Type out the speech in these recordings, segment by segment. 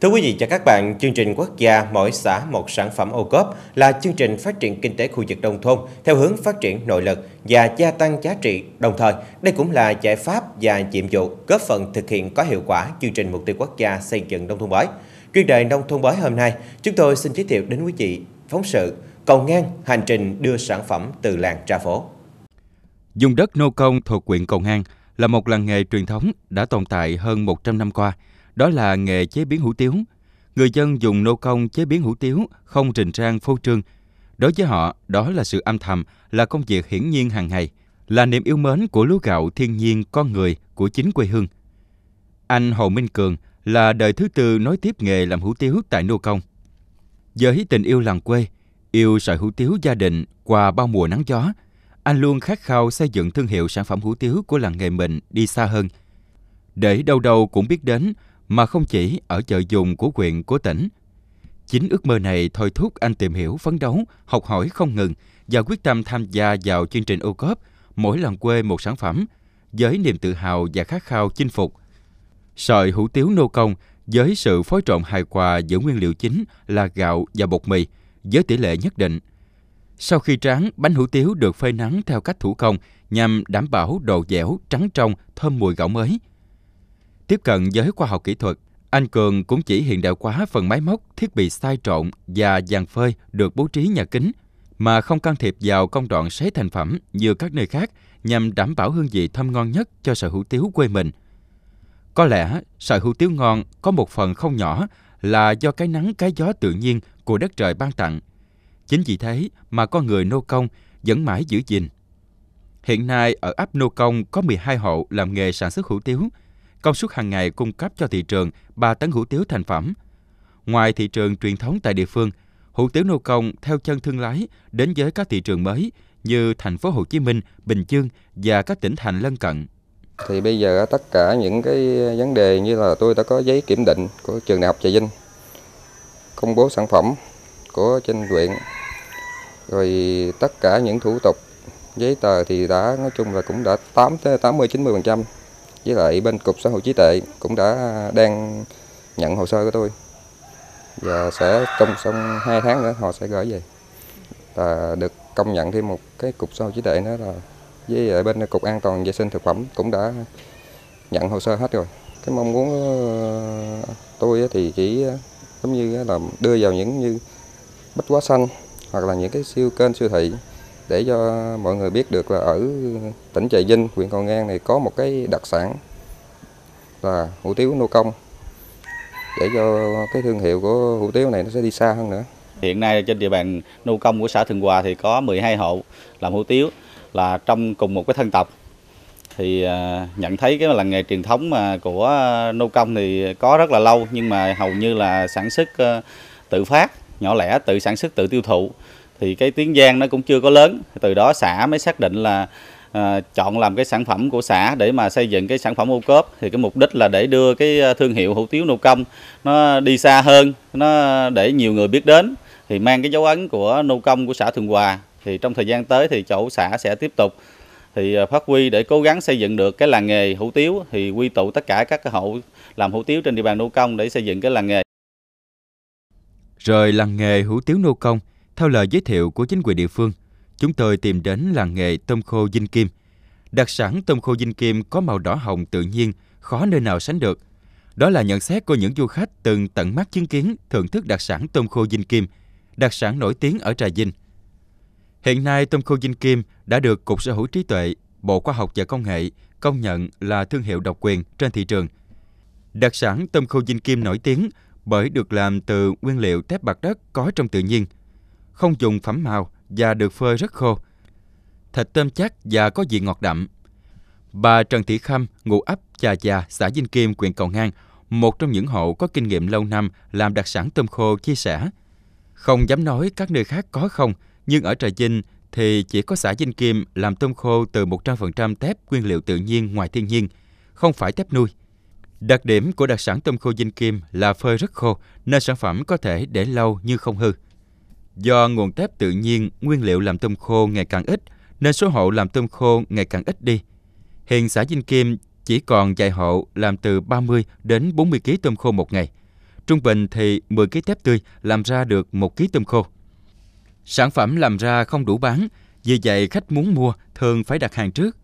Thưa quý vị và các bạn, chương trình quốc gia Mỗi xã một sản phẩm ô cốp là chương trình phát triển kinh tế khu vực nông thôn theo hướng phát triển nội lực và gia tăng giá trị. Đồng thời, đây cũng là giải pháp và nhiệm vụ góp phần thực hiện có hiệu quả chương trình mục tiêu quốc gia xây dựng nông thôn mới. Chuyên đề nông thôn mới hôm nay, chúng tôi xin giới thiệu đến quý vị phóng sự Cầu ngang hành trình đưa sản phẩm từ làng ra phố. Dùng đất nô công thuộc huyện Cầu Ngang là một làng nghề truyền thống đã tồn tại hơn 100 năm qua – đó là nghề chế biến hủ tiếu. Người dân dùng nô công chế biến hủ tiếu không trình trang phô trương. Đối với họ, đó là sự âm thầm, là công việc hiển nhiên hàng ngày, là niềm yêu mến của lúa gạo thiên nhiên con người của chính quê hương. Anh Hồ Minh Cường là đời thứ tư nối tiếp nghề làm hủ tiếu tại nô công. Với tình yêu làng quê, yêu sợi hủ tiếu gia đình qua bao mùa nắng gió, anh luôn khát khao xây dựng thương hiệu sản phẩm hủ tiếu của làng nghề mình đi xa hơn. Để đâu đâu cũng biết đến mà không chỉ ở chợ dùng của huyện của tỉnh. Chính ước mơ này thôi thúc anh tìm hiểu, phấn đấu, học hỏi không ngừng và quyết tâm tham gia vào chương trình ô cốp mỗi lần quê một sản phẩm với niềm tự hào và khát khao chinh phục. Sợi hủ tiếu nô công với sự phối trộn hài hòa giữa nguyên liệu chính là gạo và bột mì với tỷ lệ nhất định. Sau khi tráng, bánh hủ tiếu được phơi nắng theo cách thủ công nhằm đảm bảo độ dẻo, trắng trong, thơm mùi gạo mới – Tiếp cận giới khoa học kỹ thuật, anh Cường cũng chỉ hiện đại quá phần máy móc, thiết bị sai trộn và dàn phơi được bố trí nhà kính mà không can thiệp vào công đoạn sấy thành phẩm như các nơi khác nhằm đảm bảo hương vị thơm ngon nhất cho sợi hủ tiếu quê mình. Có lẽ sợi hủ tiếu ngon có một phần không nhỏ là do cái nắng cái gió tự nhiên của đất trời ban tặng. Chính vì thế mà con người nô công vẫn mãi giữ gìn. Hiện nay ở ấp Nô Công có 12 hộ làm nghề sản xuất hủ tiếu – công suất hàng ngày cung cấp cho thị trường 3 tấn hủ tiếu thành phẩm. Ngoài thị trường truyền thống tại địa phương, hủ tiếu nô công theo chân thương lái đến với các thị trường mới như thành phố Hồ Chí Minh, Bình Dương và các tỉnh thành lân cận. Thì bây giờ tất cả những cái vấn đề như là tôi đã có giấy kiểm định của trường đại học Trà Vinh, công bố sản phẩm của trên huyện, rồi tất cả những thủ tục giấy tờ thì đã nói chung là cũng đã 8 80 90% với lại bên cục xã hội trí tuệ cũng đã đang nhận hồ sơ của tôi và sẽ trong xong 2 tháng nữa họ sẽ gửi về và được công nhận thêm một cái cục xã hội trí tuệ nữa là với lại bên cục an toàn vệ sinh thực phẩm cũng đã nhận hồ sơ hết rồi cái mong muốn ờ, tôi thì chỉ ờ, giống như là đưa vào những như bách quá xanh hoặc là những cái siêu kênh siêu thị để cho mọi người biết được là ở tỉnh Trà Vinh, huyện Cầu Ngang này có một cái đặc sản là hủ tiếu nô công để cho cái thương hiệu của hủ tiếu này nó sẽ đi xa hơn nữa. Hiện nay trên địa bàn nô công của xã Thường Hòa thì có 12 hộ làm hủ tiếu là trong cùng một cái thân tộc thì à, nhận thấy cái làng nghề truyền thống mà của nô công thì có rất là lâu nhưng mà hầu như là sản xuất ờ, tự phát nhỏ lẻ tự sản xuất tự tiêu thụ thì cái tiếng Giang nó cũng chưa có lớn từ đó xã mới xác định là à, chọn làm cái sản phẩm của xã để mà xây dựng cái sản phẩm ô cốp thì cái mục đích là để đưa cái à, thương hiệu hủ tiếu nô công nó đi xa hơn nó để nhiều người biết đến thì mang cái dấu ấn của nô công của xã Thường Hòa thì trong thời gian tới thì chỗ xã sẽ tiếp tục thì à, phát huy để cố gắng xây dựng được cái làng nghề hủ tiếu thì quy tụ tất cả các hộ làm hủ tiếu trên địa bàn nô công để xây dựng cái làng nghề. rồi làng nghề hủ tiếu nô công theo lời giới thiệu của chính quyền địa phương, chúng tôi tìm đến làng nghề tôm khô Dinh Kim. Đặc sản tôm khô Dinh Kim có màu đỏ hồng tự nhiên, khó nơi nào sánh được. Đó là nhận xét của những du khách từng tận mắt chứng kiến thưởng thức đặc sản tôm khô Dinh Kim, đặc sản nổi tiếng ở Trà Vinh. Hiện nay, tôm khô Dinh Kim đã được Cục Sở hữu trí tuệ, Bộ Khoa học và Công nghệ công nhận là thương hiệu độc quyền trên thị trường. Đặc sản tôm khô Dinh Kim nổi tiếng bởi được làm từ nguyên liệu thép bạc đất có trong tự nhiên – không dùng phẩm màu và được phơi rất khô. Thịt tôm chắc và có vị ngọt đậm. Bà Trần Thị Khâm, ngụ ấp Chà Chà, xã Vinh Kim, huyện Cầu Ngang, một trong những hộ có kinh nghiệm lâu năm làm đặc sản tôm khô chia sẻ. Không dám nói các nơi khác có không, nhưng ở Trà Vinh thì chỉ có xã Vinh Kim làm tôm khô từ 100% tép nguyên liệu tự nhiên ngoài thiên nhiên, không phải tép nuôi. Đặc điểm của đặc sản tôm khô Vinh Kim là phơi rất khô, nên sản phẩm có thể để lâu nhưng không hư. Do nguồn thép tự nhiên, nguyên liệu làm tôm khô ngày càng ít, nên số hộ làm tôm khô ngày càng ít đi. Hiện xã Vinh Kim chỉ còn vài hộ làm từ 30 đến 40 kg tôm khô một ngày. Trung bình thì 10 kg thép tươi làm ra được 1 kg tôm khô. Sản phẩm làm ra không đủ bán, vì vậy khách muốn mua thường phải đặt hàng trước.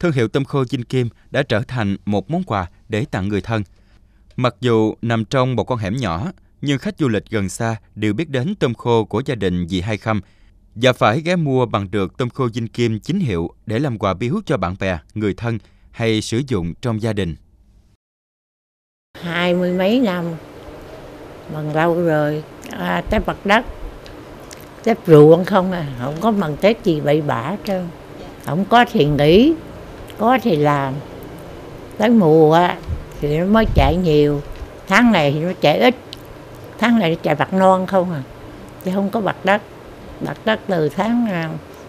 Thương hiệu tôm khô Vinh Kim đã trở thành một món quà để tặng người thân. Mặc dù nằm trong một con hẻm nhỏ, nhưng khách du lịch gần xa đều biết đến tôm khô của gia đình dì Hai Khâm và phải ghé mua bằng được tôm khô dinh kim chính hiệu để làm quà biếu cho bạn bè, người thân hay sử dụng trong gia đình. Hai mươi mấy năm, bằng lâu rồi, à, tép mặt đất, tép ruộng không à, không có bằng Tết gì bậy bạ trơn. Không có thì nghỉ, có thì làm. Tới mùa thì nó mới chạy nhiều, tháng này thì nó chạy ít, tháng này chạy bạc non không à chứ không có bạc đất bạc đất từ tháng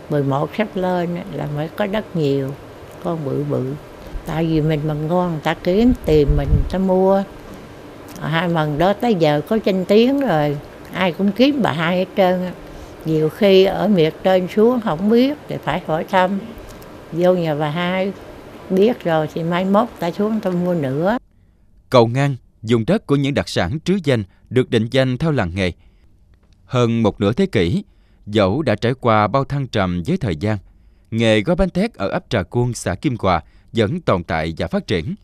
11 à, sắp lên là mới có đất nhiều con bự bự tại vì mình mà ngon người ta kiếm tìm mình ta mua hai mần đó tới giờ có danh tiếng rồi ai cũng kiếm bà hai hết trơn nhiều khi ở miệt trên xuống không biết thì phải hỏi thăm vô nhà bà hai biết rồi thì mai mốt ta xuống ta mua nữa cầu ngang dùng đất của những đặc sản trứ danh được định danh theo làng nghề. Hơn một nửa thế kỷ, dẫu đã trải qua bao thăng trầm với thời gian, nghề gói bánh tét ở ấp Trà Cuông, xã Kim Hòa vẫn tồn tại và phát triển.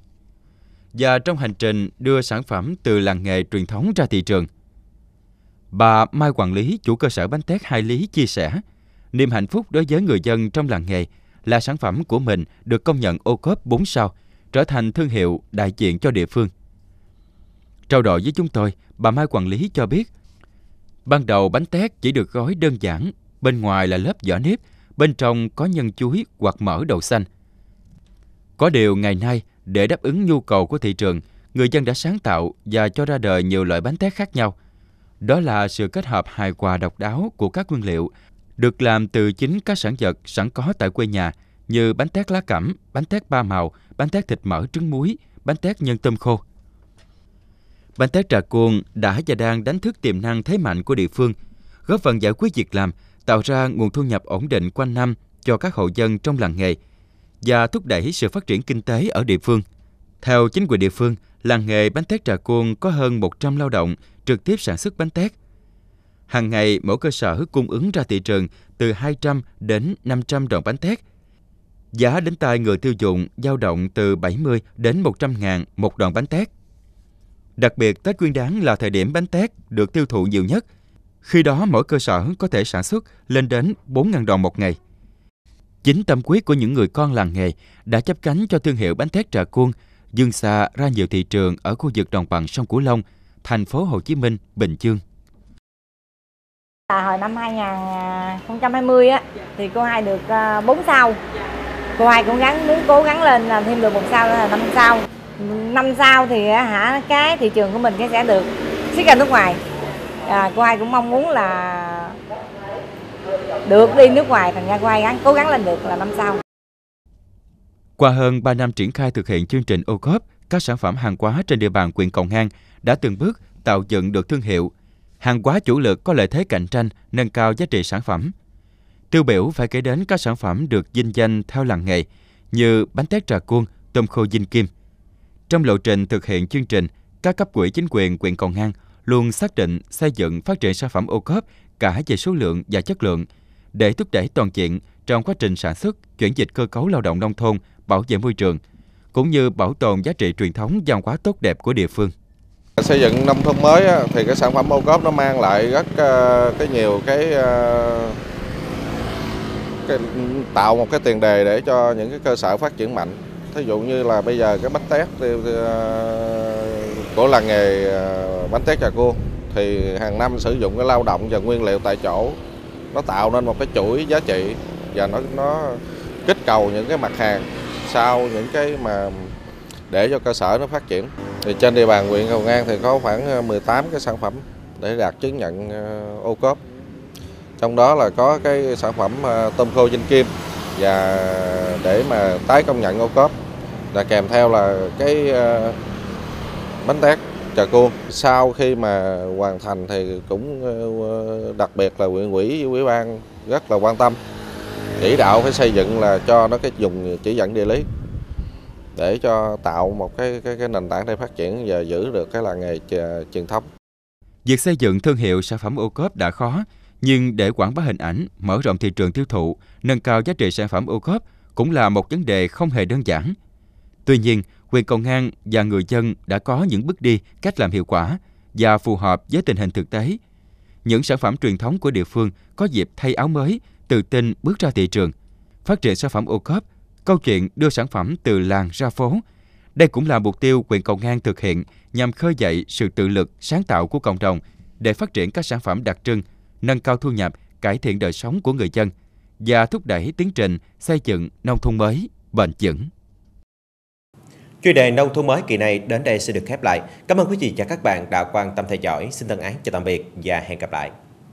Và trong hành trình đưa sản phẩm từ làng nghề truyền thống ra thị trường, bà Mai Quản lý, chủ cơ sở bánh tét Hai Lý chia sẻ, niềm hạnh phúc đối với người dân trong làng nghề là sản phẩm của mình được công nhận ô cốp 4 sao, trở thành thương hiệu đại diện cho địa phương. Trao đổi với chúng tôi, bà Mai quản lý cho biết, ban đầu bánh tét chỉ được gói đơn giản, bên ngoài là lớp vỏ nếp, bên trong có nhân chuối hoặc mỡ đậu xanh. Có điều ngày nay, để đáp ứng nhu cầu của thị trường, người dân đã sáng tạo và cho ra đời nhiều loại bánh tét khác nhau. Đó là sự kết hợp hài hòa độc đáo của các nguyên liệu, được làm từ chính các sản vật sẵn có tại quê nhà như bánh tét lá cẩm, bánh tét ba màu, bánh tét thịt mỡ trứng muối, bánh tét nhân tôm khô – Bánh tét trà cuồn đã và đang đánh thức tiềm năng thế mạnh của địa phương, góp phần giải quyết việc làm, tạo ra nguồn thu nhập ổn định quanh năm cho các hộ dân trong làng nghề và thúc đẩy sự phát triển kinh tế ở địa phương. Theo chính quyền địa phương, làng nghề bánh tét trà cuồn có hơn 100 lao động trực tiếp sản xuất bánh tét. Hàng ngày, mỗi cơ sở cung ứng ra thị trường từ 200 đến 500 đòn bánh tét. Giá đến tay người tiêu dùng dao động từ 70 đến 100 ngàn một đòn bánh tét. Đặc biệt, Tết Nguyên đán là thời điểm bánh tét được tiêu thụ nhiều nhất. Khi đó, mỗi cơ sở có thể sản xuất lên đến 4.000 đòn một ngày. Chính tâm quyết của những người con làng nghề đã chấp cánh cho thương hiệu bánh tét trà cuông dương xa ra nhiều thị trường ở khu vực đồng bằng sông Cửu Long, thành phố Hồ Chí Minh, Bình Dương. À, hồi năm 2020 á, thì cô hai được 4 à, sao. Cô hai cũng gắng muốn cố gắng lên làm thêm được một sao là năm sao năm sau thì hả cái thị trường của mình cái sẽ được xuất ra nước ngoài à, cô ai cũng mong muốn là được đi nước ngoài thành ra cô ai gắng cố gắng lên được là năm sau qua hơn 3 năm triển khai thực hiện chương trình ô cốp các sản phẩm hàng hóa trên địa bàn quyền Cộng Hang đã từng bước tạo dựng được thương hiệu. Hàng hóa chủ lực có lợi thế cạnh tranh, nâng cao giá trị sản phẩm. Tiêu biểu phải kể đến các sản phẩm được dinh danh theo làng nghề như bánh tét trà cuông, tôm khô dinh kim – trong lộ trình thực hiện chương trình, các cấp quỹ chính quyền quyện Còn Ngang luôn xác định xây dựng phát triển sản phẩm ô cốp cả về số lượng và chất lượng để thúc đẩy toàn diện trong quá trình sản xuất, chuyển dịch cơ cấu lao động nông thôn, bảo vệ môi trường, cũng như bảo tồn giá trị truyền thống văn hóa tốt đẹp của địa phương. Xây dựng nông thôn mới thì cái sản phẩm ô cốp nó mang lại rất ờ, cái nhiều cái ờ, cái, tạo một cái tiền đề để cho những cái cơ sở phát triển mạnh thí dụ như là bây giờ cái bánh tét à, của làng nghề à, bánh tét trà cua thì hàng năm sử dụng cái lao động và nguyên liệu tại chỗ nó tạo nên một cái chuỗi giá trị và nó nó kích cầu những cái mặt hàng sau những cái mà để cho cơ sở nó phát triển thì trên địa bàn huyện cầu ngang thì có khoảng 18 à, cái sản phẩm để đạt chứng nhận ô cốp trong đó là có cái sản phẩm tôm khô dinh kim và để mà tái công nhận ô cốp là kèm theo là cái ờ, bánh tét trà cua sau khi mà hoàn thành thì cũng ờ, ờ, đặc biệt là huyện ủy với ủy ban rất là quan tâm chỉ đạo phải xây dựng là cho nó cái dùng chỉ dẫn địa lý để cho tạo một cái cái, cái nền tảng để phát triển và giữ được cái làng nghề truyền thống. Việc xây dựng thương hiệu sản phẩm ô cốp đã khó nhưng để quảng bá hình ảnh, mở rộng thị trường tiêu thụ, nâng cao giá trị sản phẩm ô cốp cũng là một vấn đề không hề đơn giản. Tuy nhiên, quyền Cầu Ngang và người dân đã có những bước đi, cách làm hiệu quả và phù hợp với tình hình thực tế. Những sản phẩm truyền thống của địa phương có dịp thay áo mới, tự tin bước ra thị trường. Phát triển sản phẩm ô cốp, câu chuyện đưa sản phẩm từ làng ra phố. Đây cũng là mục tiêu quyền Cầu Ngang thực hiện nhằm khơi dậy sự tự lực, sáng tạo của cộng đồng để phát triển các sản phẩm đặc trưng nâng cao thu nhập, cải thiện đời sống của người dân và thúc đẩy tiến trình xây dựng nông thôn mới bền vững. Chuyên đề nông thôn mới kỳ này đến đây sẽ được khép lại. Cảm ơn quý vị và các bạn đã quan tâm theo dõi. Xin thân ái chào tạm biệt và hẹn gặp lại.